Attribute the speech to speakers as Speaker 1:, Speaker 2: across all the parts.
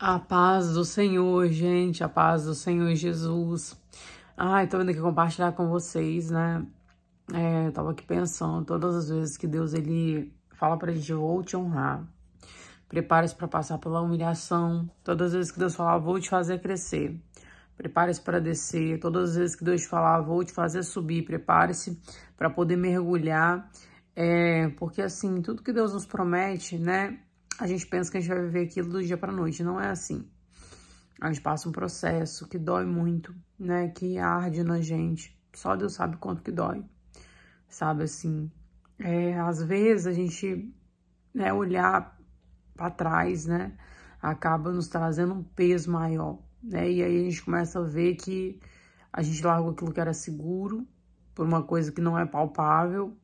Speaker 1: A paz do Senhor, gente, a paz do Senhor Jesus. Ai, tô vindo aqui compartilhar com vocês, né? É, eu tava aqui pensando, todas as vezes que Deus, ele fala pra gente, vou te honrar. Prepare-se para passar pela humilhação. Todas as vezes que Deus falar, vou te fazer crescer. Prepare-se para descer. Todas as vezes que Deus falar, vou te fazer subir. Prepare-se para poder mergulhar. É, porque assim, tudo que Deus nos promete, né? a gente pensa que a gente vai viver aquilo do dia para noite. Não é assim. A gente passa um processo que dói muito, né? Que arde na gente. Só Deus sabe quanto que dói. Sabe assim? É, às vezes a gente né, olhar para trás, né? Acaba nos trazendo um peso maior, né? E aí a gente começa a ver que a gente largou aquilo que era seguro por uma coisa que não é palpável,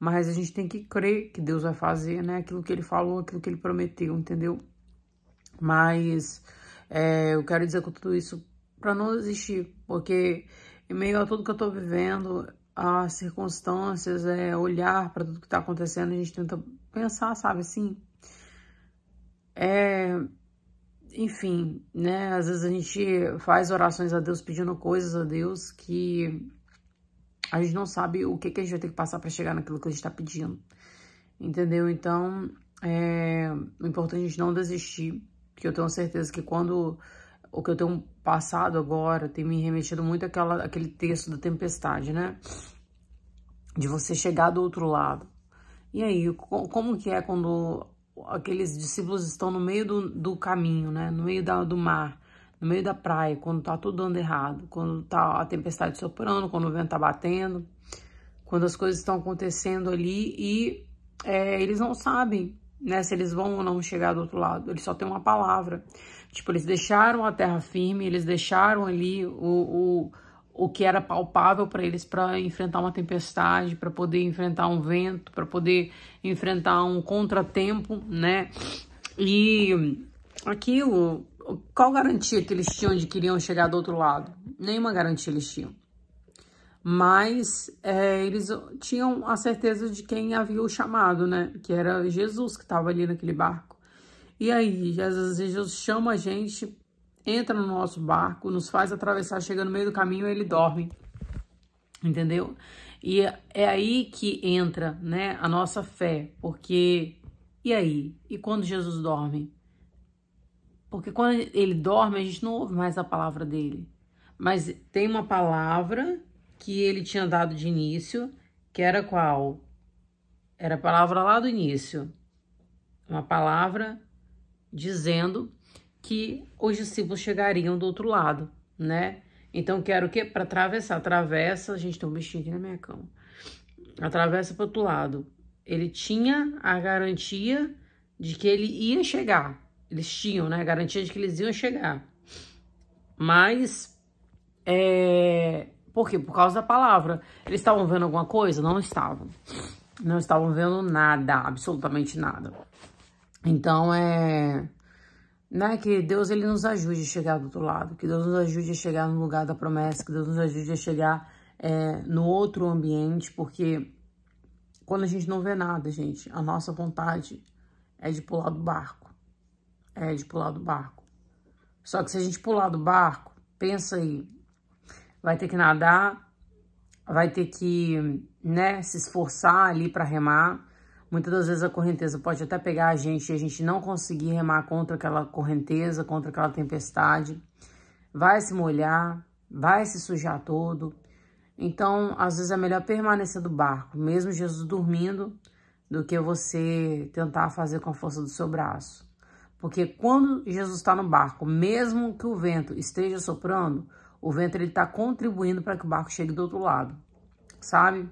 Speaker 1: mas a gente tem que crer que Deus vai fazer, né? Aquilo que ele falou, aquilo que ele prometeu, entendeu? Mas é, eu quero dizer com tudo isso para não desistir, porque em meio a tudo que eu tô vivendo, as circunstâncias, é, olhar para tudo que tá acontecendo, a gente tenta pensar, sabe assim? É, enfim, né? Às vezes a gente faz orações a Deus pedindo coisas a Deus que a gente não sabe o que, que a gente vai ter que passar para chegar naquilo que a gente está pedindo. Entendeu? Então, é, o importante é a gente não desistir, porque eu tenho certeza que quando o que eu tenho passado agora tem me remetido muito àquela, àquele texto da tempestade, né? De você chegar do outro lado. E aí, como que é quando aqueles discípulos estão no meio do, do caminho, né? No meio da, do mar no meio da praia, quando tá tudo dando errado, quando tá a tempestade soprando, quando o vento tá batendo, quando as coisas estão acontecendo ali e é, eles não sabem né, se eles vão ou não chegar do outro lado, eles só têm uma palavra. Tipo, eles deixaram a terra firme, eles deixaram ali o, o, o que era palpável para eles para enfrentar uma tempestade, para poder enfrentar um vento, para poder enfrentar um contratempo, né? E aquilo qual garantia que eles tinham de que iriam chegar do outro lado? Nenhuma garantia eles tinham. Mas é, eles tinham a certeza de quem havia o chamado, né? Que era Jesus que estava ali naquele barco. E aí, às vezes Jesus chama a gente, entra no nosso barco, nos faz atravessar, chega no meio do caminho e ele dorme. Entendeu? E é aí que entra, né, a nossa fé, porque e aí? E quando Jesus dorme? Porque quando ele dorme, a gente não ouve mais a palavra dele. Mas tem uma palavra que ele tinha dado de início, que era qual? Era a palavra lá do início. Uma palavra dizendo que os discípulos chegariam do outro lado, né? Então, quero o quê? Para atravessar. Atravessa, gente, tem um bichinho aqui na minha cama. Atravessa para outro lado. Ele tinha a garantia de que ele ia chegar, eles tinham, né? garantia de que eles iam chegar. Mas, é... por quê? Por causa da palavra. Eles estavam vendo alguma coisa? Não estavam. Não estavam vendo nada, absolutamente nada. Então, é... Né? Que Deus ele nos ajude a chegar do outro lado, que Deus nos ajude a chegar no lugar da promessa, que Deus nos ajude a chegar é, no outro ambiente, porque quando a gente não vê nada, gente, a nossa vontade é de pular do barco. É, de pular do barco. Só que se a gente pular do barco, pensa aí, vai ter que nadar, vai ter que, né, se esforçar ali para remar. Muitas das vezes a correnteza pode até pegar a gente e a gente não conseguir remar contra aquela correnteza, contra aquela tempestade. Vai se molhar, vai se sujar todo. Então, às vezes é melhor permanecer do barco, mesmo Jesus dormindo, do que você tentar fazer com a força do seu braço. Porque quando Jesus está no barco, mesmo que o vento esteja soprando, o vento ele está contribuindo para que o barco chegue do outro lado, sabe?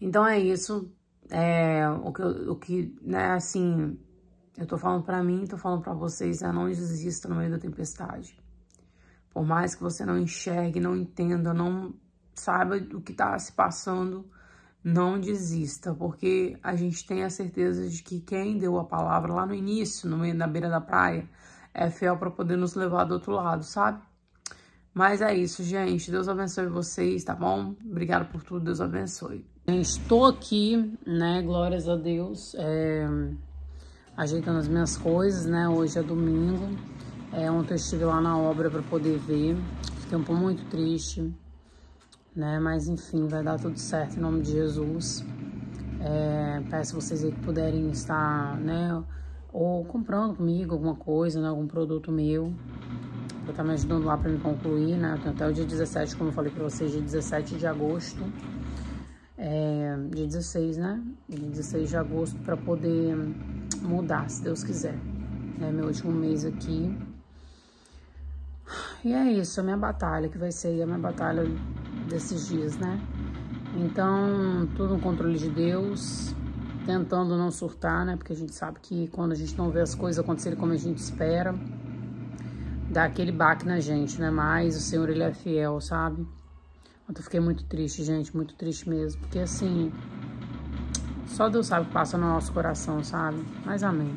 Speaker 1: Então é isso. É, o que, o que né, assim, eu tô falando para mim, tô falando para vocês, é não desista no meio da tempestade. Por mais que você não enxergue, não entenda, não saiba o que tá se passando, não desista, porque a gente tem a certeza de que quem deu a palavra lá no início, no, na beira da praia, é fiel para poder nos levar do outro lado, sabe? Mas é isso, gente. Deus abençoe vocês, tá bom? Obrigado por tudo, Deus abençoe. Estou aqui, né? Glórias a Deus. É... Ajeitando as minhas coisas, né? Hoje é domingo. É, ontem eu estive lá na obra para poder ver. Fiquei um pouco muito triste né? Mas enfim, vai dar tudo certo em nome de Jesus. É, peço vocês aí que puderem estar, né? Ou comprando comigo alguma coisa, né? Algum produto meu. Eu estar tá me ajudando lá para me concluir, né? Eu tenho até o dia 17, como eu falei para vocês, dia 17 de agosto. É, dia 16, né? Dia 16 de agosto para poder mudar, se Deus quiser. É meu último mês aqui. E é isso, a minha batalha, que vai ser a minha batalha desses dias, né? Então, tudo no controle de Deus, tentando não surtar, né? Porque a gente sabe que quando a gente não vê as coisas acontecerem como a gente espera, dá aquele baque na gente, né? Mas o Senhor, Ele é fiel, sabe? eu fiquei muito triste, gente, muito triste mesmo, porque assim, só Deus sabe o que passa no nosso coração, sabe? Mas amém.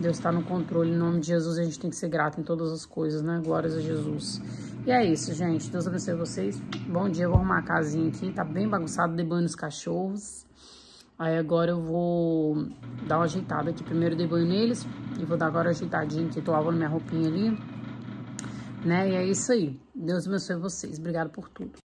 Speaker 1: Deus está no controle, em nome de Jesus a gente tem que ser grato em todas as coisas, né? Glórias a Jesus. E é isso, gente. Deus abençoe vocês. Bom dia, eu vou arrumar a casinha aqui. Tá bem bagunçado, banho os cachorros. Aí agora eu vou dar uma ajeitada aqui. Primeiro dei banho neles e vou dar agora ajeitadinha aqui. Tô lavando minha roupinha ali. Né? E é isso aí. Deus abençoe vocês. Obrigado por tudo.